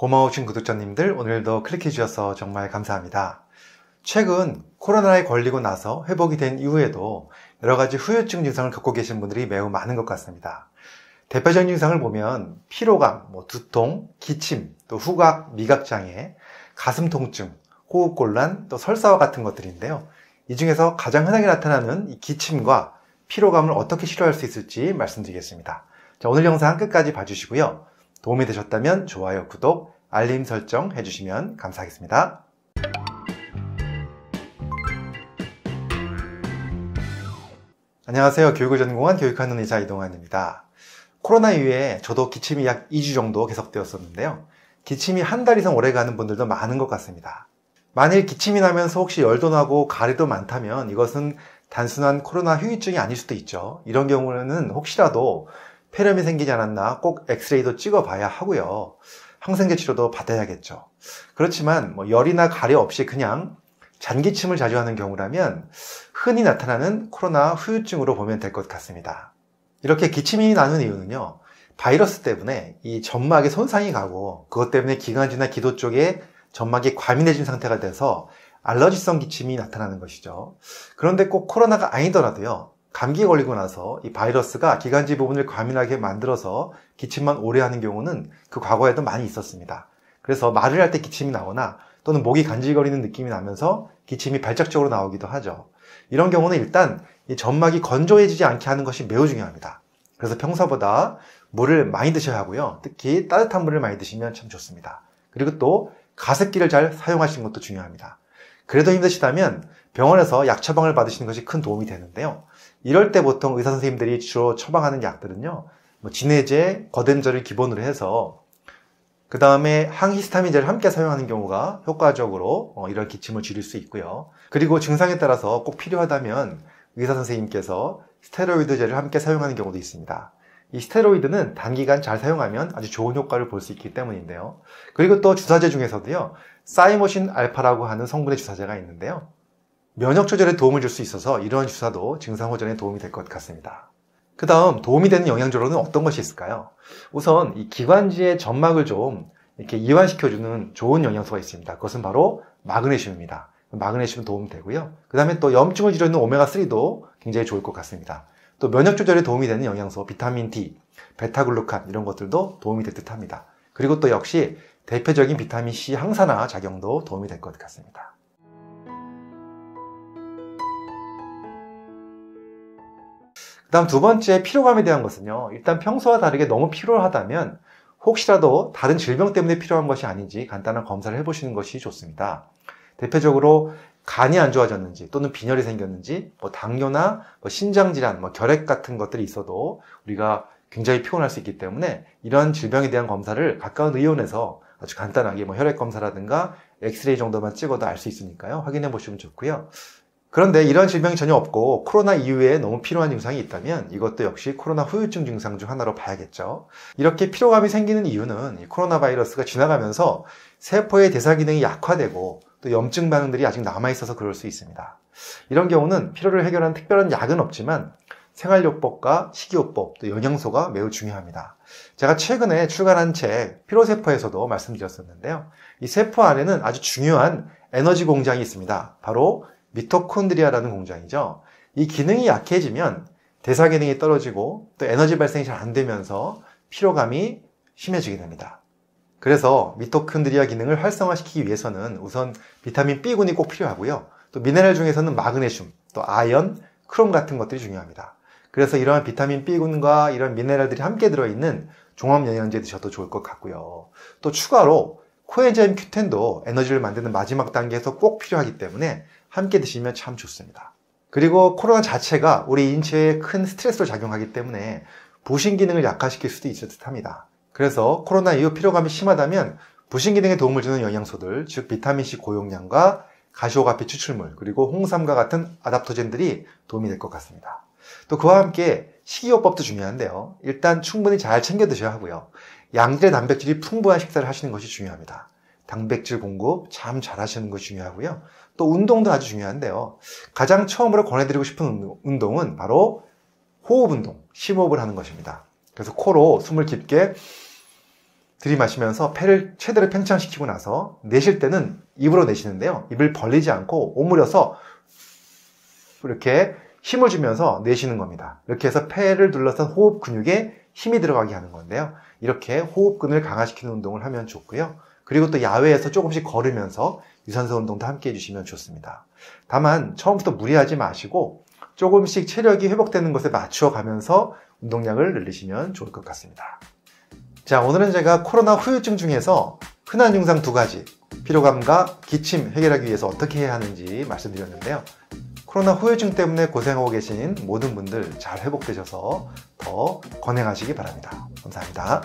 고마우신 구독자님들 오늘도 클릭해 주셔서 정말 감사합니다. 최근 코로나에 걸리고 나서 회복이 된 이후에도 여러 가지 후유증 증상을 겪고 계신 분들이 매우 많은 것 같습니다. 대표적인 증상을 보면 피로감, 뭐 두통, 기침, 또 후각, 미각장애, 가슴 통증, 호흡곤란, 또 설사와 같은 것들인데요. 이 중에서 가장 흔하게 나타나는 기침과 피로감을 어떻게 치료할 수 있을지 말씀드리겠습니다. 자, 오늘 영상 끝까지 봐주시고요. 도움이 되셨다면 좋아요, 구독, 알림 설정 해주시면 감사하겠습니다. 안녕하세요. 교육을 전공한 교육하는 의사 이동환입니다. 코로나 이후에 저도 기침이 약 2주 정도 계속되었었는데요. 기침이 한 달 이상 오래 가는 분들도 많은 것 같습니다. 만일 기침이 나면서 혹시 열도 나고 가래도 많다면 이것은 단순한 코로나 휴유증이 아닐 수도 있죠. 이런 경우는 에 혹시라도 폐렴이 생기지 않았나 꼭 엑스레이도 찍어봐야 하고요. 항생제 치료도 받아야겠죠. 그렇지만 뭐 열이나 가려 없이 그냥 잔기침을 자주 하는 경우라면 흔히 나타나는 코로나 후유증으로 보면 될 것 같습니다. 이렇게 기침이 나는 이유는요. 바이러스 때문에 이 점막에 손상이 가고 그것 때문에 기관지나 기도 쪽에 점막이 과민해진 상태가 돼서 알러지성 기침이 나타나는 것이죠. 그런데 꼭 코로나가 아니더라도요. 감기 걸리고 나서 이 바이러스가 기관지 부분을 과민하게 만들어서 기침만 오래 하는 경우는 그 과거에도 많이 있었습니다. 그래서 말을 할 때 기침이 나거나 또는 목이 간질거리는 느낌이 나면서 기침이 발작적으로 나오기도 하죠. 이런 경우는 일단 이 점막이 건조해지지 않게 하는 것이 매우 중요합니다. 그래서 평소보다 물을 많이 드셔야 하고요. 특히 따뜻한 물을 많이 드시면 참 좋습니다. 그리고 또 가습기를 잘 사용하시는 것도 중요합니다. 그래도 힘드시다면 병원에서 약 처방을 받으시는 것이 큰 도움이 되는데요. 이럴 때 보통 의사 선생님들이 주로 처방하는 약들은요. 뭐 진해제, 거덴절를 기본으로 해서 그 다음에 항히스타민제를 함께 사용하는 경우가 효과적으로 어, 이런 기침을 줄일 수 있고요. 그리고 증상에 따라서 꼭 필요하다면 의사 선생님께서 스테로이드제를 함께 사용하는 경우도 있습니다. 이 스테로이드는 단기간 잘 사용하면 아주 좋은 효과를 볼 수 있기 때문인데요. 그리고 또 주사제 중에서도요, 사이모신 알파라고 하는 성분의 주사제가 있는데요. 면역 조절에 도움을 줄 수 있어서 이러한 주사도 증상 호전에 도움이 될 것 같습니다. 그 다음 도움이 되는 영양조로는 어떤 것이 있을까요? 우선 이 기관지의 점막을 좀 이렇게 이완시켜주는 좋은 영양소가 있습니다. 그것은 바로 마그네슘입니다. 마그네슘 도움이 되고요. 그 다음에 또 염증을 줄여주는 오메가3도 굉장히 좋을 것 같습니다. 또 면역 조절에 도움이 되는 영양소, 비타민 D, 베타글루칸 이런 것들도 도움이 될 듯합니다. 그리고 또 역시 대표적인 비타민 C 항산화 작용도 도움이 될 것 같습니다. 그 다음 두 번째 피로감에 대한 것은요. 일단 평소와 다르게 너무 피로하다면 혹시라도 다른 질병 때문에 필요한 것이 아닌지 간단한 검사를 해보시는 것이 좋습니다. 대표적으로 간이 안 좋아졌는지 또는 빈혈이 생겼는지 뭐 당뇨나 뭐 신장질환, 뭐 결핵 같은 것들이 있어도 우리가 굉장히 피곤할 수 있기 때문에 이런 질병에 대한 검사를 가까운 의원에서 아주 간단하게 뭐 혈액 검사라든가 엑스레이 정도만 찍어도 알 수 있으니까요. 확인해 보시면 좋고요. 그런데 이런 질병이 전혀 없고 코로나 이후에 너무 필요한 증상이 있다면 이것도 역시 코로나 후유증 증상 중 하나로 봐야겠죠. 이렇게 피로감이 생기는 이유는 코로나 바이러스가 지나가면서 세포의 대사 기능이 약화되고 또 염증 반응들이 아직 남아있어서 그럴 수 있습니다. 이런 경우는 피로를 해결하는 특별한 약은 없지만 생활요법과 식이요법, 또 영양소가 매우 중요합니다. 제가 최근에 출간한 책 피로세포에서도 말씀드렸었는데요. 이 세포 안에는 아주 중요한 에너지 공장이 있습니다. 바로 미토콘드리아라는 공장이죠. 이 기능이 약해지면 대사 기능이 떨어지고 또 에너지 발생이 잘 안 되면서 피로감이 심해지게 됩니다. 그래서 미토콘드리아 기능을 활성화시키기 위해서는 우선 비타민 B군이 꼭 필요하고요. 또 미네랄 중에서는 마그네슘, 또 아연, 크롬 같은 것들이 중요합니다. 그래서 이러한 비타민 B군과 이런 미네랄들이 함께 들어있는 종합영양제 드셔도 좋을 것 같고요. 또 추가로 코엔자임 큐텐도 에너지를 만드는 마지막 단계에서 꼭 필요하기 때문에 함께 드시면 참 좋습니다. 그리고 코로나 자체가 우리 인체에 큰 스트레스로 작용하기 때문에 부신 기능을 약화시킬 수도 있을 듯합니다. 그래서 코로나 이후 피로감이 심하다면 부신 기능에 도움을 주는 영양소들, 즉 비타민C 고용량과 가시오가피 추출물, 그리고 홍삼과 같은 아답토젠들이 도움이 될 것 같습니다. 또 그와 함께 식이요법도 중요한데요. 일단 충분히 잘 챙겨 드셔야 하고요. 양질의 단백질이 풍부한 식사를 하시는 것이 중요합니다. 단백질 공급 참 잘하시는 것이 중요하고요. 또 운동도 아주 중요한데요. 가장 처음으로 권해드리고 싶은 운동은 바로 호흡 운동, 심호흡을 하는 것입니다. 그래서 코로 숨을 깊게 들이마시면서 폐를 최대로 팽창시키고 나서 내쉴 때는 입으로 내쉬는데요. 입을 벌리지 않고 오므려서 이렇게 힘을 주면서 내쉬는 겁니다. 이렇게 해서 폐를 둘러싼 호흡 근육에 힘이 들어가게 하는 건데요. 이렇게 호흡근을 강화시키는 운동을 하면 좋고요. 그리고 또 야외에서 조금씩 걸으면서 유산소 운동도 함께 해주시면 좋습니다. 다만 처음부터 무리하지 마시고 조금씩 체력이 회복되는 것에 맞추어 가면서 운동량을 늘리시면 좋을 것 같습니다. 자, 오늘은 제가 코로나 후유증 중에서 흔한 증상 두 가지, 피로감과 기침 해결하기 위해서 어떻게 해야 하는지 말씀드렸는데요. 코로나 후유증 때문에 고생하고 계신 모든 분들 잘 회복되셔서 더 건행하시기 바랍니다. 감사합니다.